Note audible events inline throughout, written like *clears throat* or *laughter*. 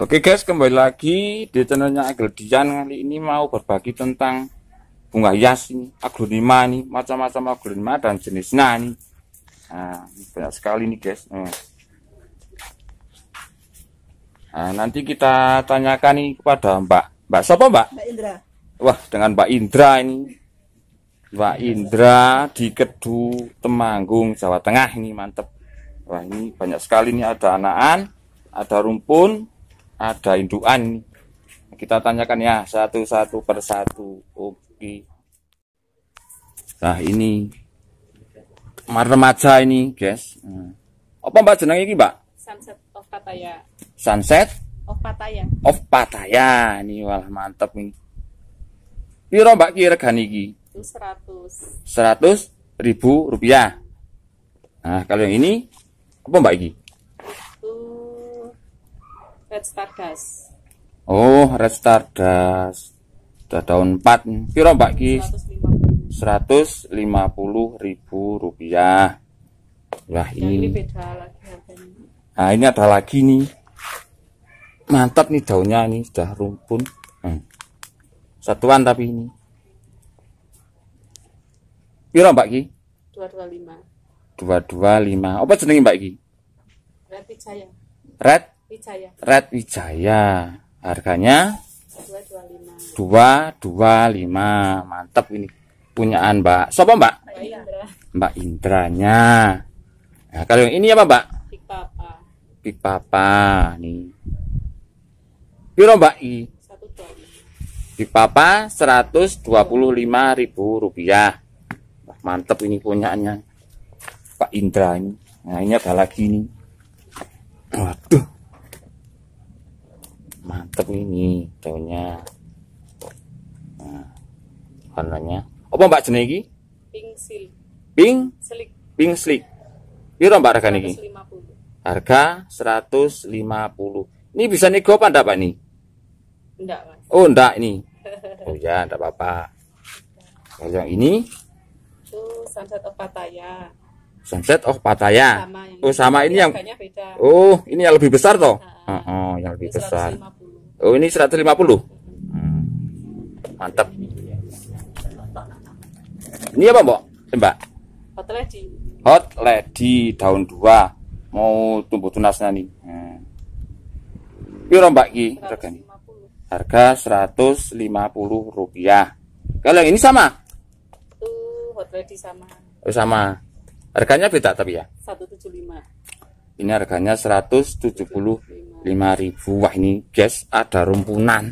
Oke guys, kembali lagi di channelnya Agrodian kali ini mau berbagi tentang bunga hias ini, aglonema nih, macam-macam aglonema dan jenisnya nih. Nah, banyak sekali nih guys. Nah, nah nanti kita tanyakan nih kepada Mbak. Mbak siapa Mbak? Mbak Indra. Wah, dengan Mbak Indra ini. Mbak Indra di Kedu Temanggung Jawa Tengah ini mantep. Wah ini banyak sekali nih ada anaan ada rumpun, ada induan. Kita tanyakan ya satu-satu persatu. Oke. Nah ini remaja ini, guys. Hmm. Apa mbak jenang ini mbak? Sunset of Pattaya. Sunset? Of Pattaya. Of Pattaya. Ini wah mantep nih. Piro mbak kira regani ini? Seratus. 100. 100 ribu rupiah. Nah kalau yang ini apa mbak ini? Red Stardust. Oh, Red Stardust. Sudah tahun 4. Piro Mbak Ki? 150. ribu rupiah. Wah, ini. ini beda lagi harganya. Nah, ini ada lagi nih. Mantap nih daunnya nih, sudah rumpun. Hmm. Satuan tapi ini. Piro Mbak Ki? 225. 225. Apa jenenge Mbak Ki? Red Wijaya. Red Wijaya. Red Wijaya. Harganya 225. 225. Mantap ini punyaan Mbak. Siapa Mbak? Mbak Indra. Mbak Indranya. Nah, kalau yang ini apa Mbak? Papa. Pipapa. Papa. nih. Piro Mbak I? Pipapa 125.000 rupiah. Mantap ini punyaannya Pak Indra ini. Nah ini ada lagi nih. Waduh mantep ini daunnya nah, warnanya apa mbak jenis ini? pink silk pink? selik pink selik Piro mbak harga ini? harga 150 ini bisa nego apa enggak pak ini? enggak mas oh enggak ini *laughs* oh ya enggak apa-apa kalau yang ini? itu sunset of pataya sunset of pataya sama ini. oh sama ini, ini yang beda. oh ini yang lebih besar toh? Nah oh, oh yang lebih ini besar 150. oh ini 150 hmm. mantap ini apa Mbok? mbak hot lady hot lady daun 2. mau tumbuh tunasnya nih hmm. Piro mbak ki harga ini harga 150 kalau yang ini sama itu hot lady sama oh, sama harganya beda tapi ya 175 ini harganya 175 ribu wah ini guys ada rumpunan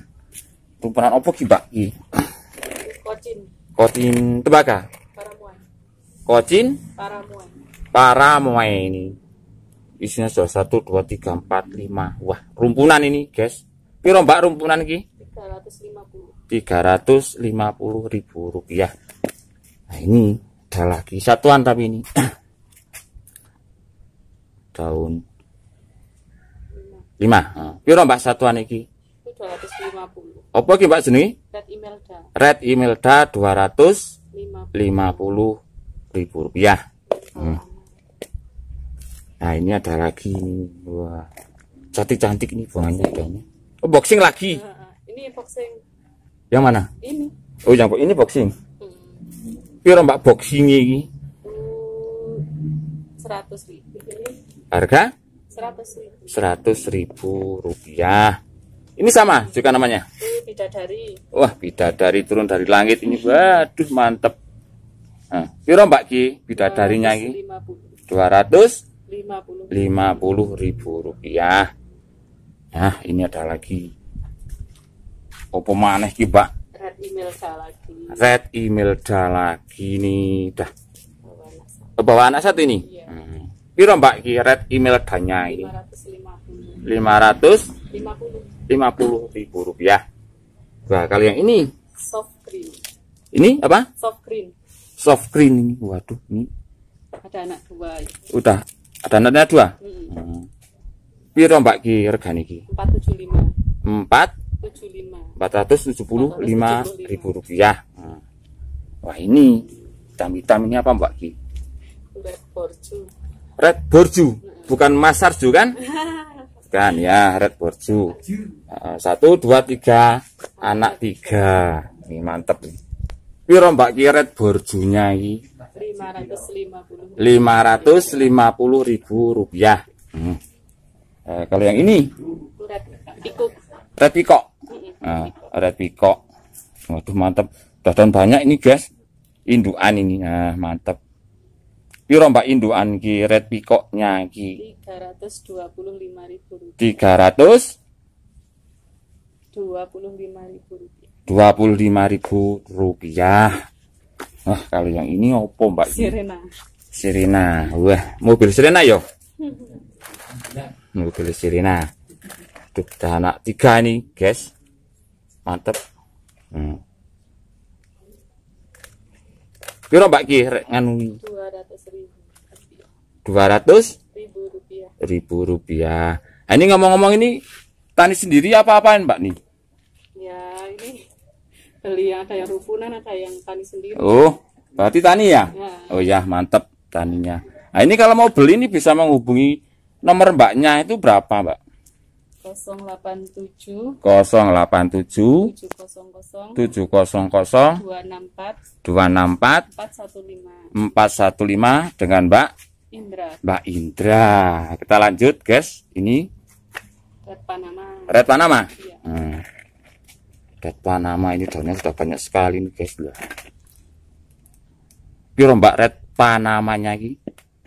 rumpunan apa ki mbak ki kocin kocin tebaga kocin paramuan paramuan ini isinya sudah satu dua tiga empat lima wah rumpunan ini guys piro mbak rumpunan ki lima 350 ribu rupiah nah ini ada lagi satuan tapi ini *clears throat* daun Lima. Nah, piro Mbak satuan iki? 250. Apa iki Mbak jenenge? Red Imelda. Red Imelda 250 ribu rupiah. Hmm. Nah ini ada lagi ini. Wah. Cantik-cantik ini banyak kayaknya. Oh, boxing lagi. Ini boxing. Yang mana? Ini. Oh, yang ini boxing. Hmm. Piro Mbak boxing ini? 100 hmm, ribu. Harga? seratus ribu rupiah ini sama juga namanya bidadari wah bidadari turun dari langit ini waduh mantep nah, piro mbak ki bidadarinya ini. Lima puluh ribu rupiah nah ini ada lagi opo maneh ki mbak red da lagi red email lagi nih dah bawa anak satu ini iya. hmm. Piro Mbak iki red email danya ini 550. 500 50 ribu rupiah. Nah, kali yang ini soft green. Ini apa? Soft green. Soft green ini. Waduh, ini ada anak dua. Udah. Ada anaknya dua? Mm -hmm. Piro Mbak ki regan iki? 475. 4 475 ribu rupiah. Hmm. Wah ini hitam-hitam ini apa Mbak Ki? Black borju red borju bukan masar juga kan *laughs* kan ya red borju satu dua tiga anak tiga ini mantep nih piro mbak ki red borjunya ini puluh ribu rupiah hmm. eh, kalau yang ini red pikok nah, red pikok waduh mantep dadan banyak ini guys induan ini nah mantep Piro Mbak Induan ki red pikoknya ki? 325.000 300 25.000 ribu rupiah. Wah, oh, kalau yang ini opo, Mbak? Sirena. Sirena. Wah, mobil Sirena yo. mobil Sirena. Kita anak tiga ini guys. Mantep. Hmm. Piro Mbak Ki nganu 200 200 ribu rupiah. Ribu rupiah. Nah, ini ngomong-ngomong ini tani sendiri apa-apaan Mbak nih? Ya ini beli yang ada yang rupunan ada yang tani sendiri. Oh berarti tani ya? ya. Oh ya mantep taninya. Nah ini kalau mau beli ini bisa menghubungi nomor Mbaknya itu berapa Mbak? 087 087 700 700 264 264 415 415 dengan Mbak Indra. Mbak Indra. Kita lanjut, guys. Ini Red Panama. Red Panama. Iya. Hmm. Red Panama ini daunnya sudah banyak sekali nih, guys. Lah. Piro Mbak Red Panamanya ini?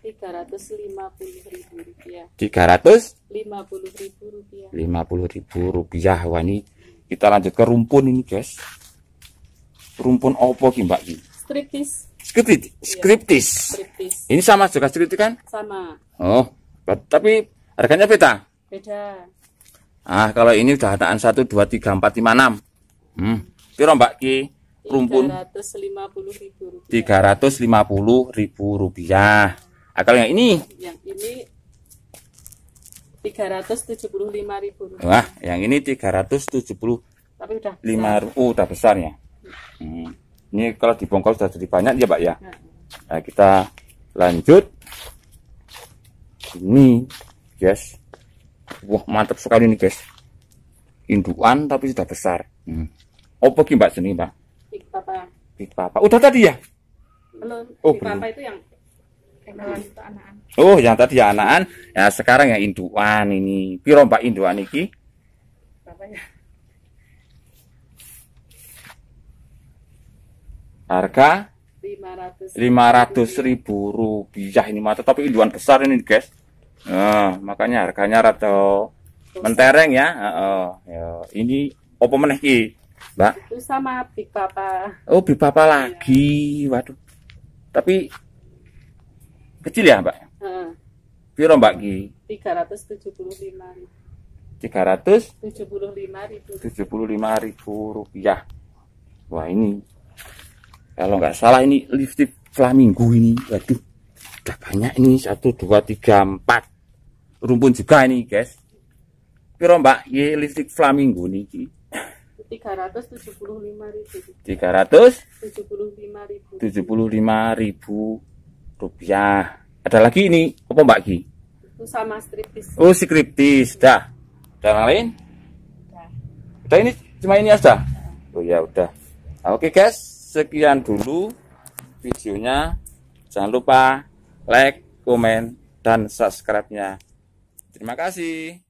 Rp350.000. rupiah. 350000 Rp50.000. Wah, ini kita lanjut ke rumpun ini, guys. Rumpun opo ki, Mbak? Striptis. Iya, skriptis. Iya. Skriptis. Ini sama juga skriptis kan? Sama. Oh, tapi harganya beda. Beda. Ah, kalau ini udah hataan 1 2 3 4 5 6. Hmm. Piro Mbak Ki? Rumpun 350.000 rupiah. 350.000 rupiah. Ah, kalau yang ini? Yang ini 375.000 rupiah. Wah, yang ini 375. tapi udah 5 besar. Uh, udah besar ya. Hmm. Ini kalau dibongkar sudah jadi banyak ya Pak ya? ya. Nah, kita lanjut. Ini guys. Wah mantap sekali ini, guys. Induan tapi sudah besar. Hmm. Apa ki Mbak seni Mbak? Pik Papa. Pik Papa. Udah tadi ya? Belum. Oh, Pik Papa itu yang Oh, yang tadi ya anakan. Ya sekarang ya induan ini. Piro Mbak induan iki? harga 500 ribu rupiah ini mata tapi induan besar ini guys nah, makanya harganya rata mentereng ya uh, Yo, ya, ini opo meneki mbak itu sama big papa oh big papa lagi waduh tapi kecil ya mbak uh, piro mbak ki 375 375 ribu 75 ribu rupiah wah ini kalau nggak salah ini lipstick flamingo ini. Waduh, udah banyak ini. Satu, dua, tiga, empat. Rumpun juga ini, guys. Piro mbak, ya lipstick flamingo ini. tiga ratus tujuh puluh lima ribu. tiga ratus tujuh ribu. lima ribu rupiah. Ada lagi ini, apa mbak Ki? sama skriptis. Oh, si skriptis. Dah. yang lain? Udah. Udah ini cuma ini aja. Oh ya udah. Oke, okay, guys sekian dulu videonya. Jangan lupa like, komen, dan subscribe-nya. Terima kasih.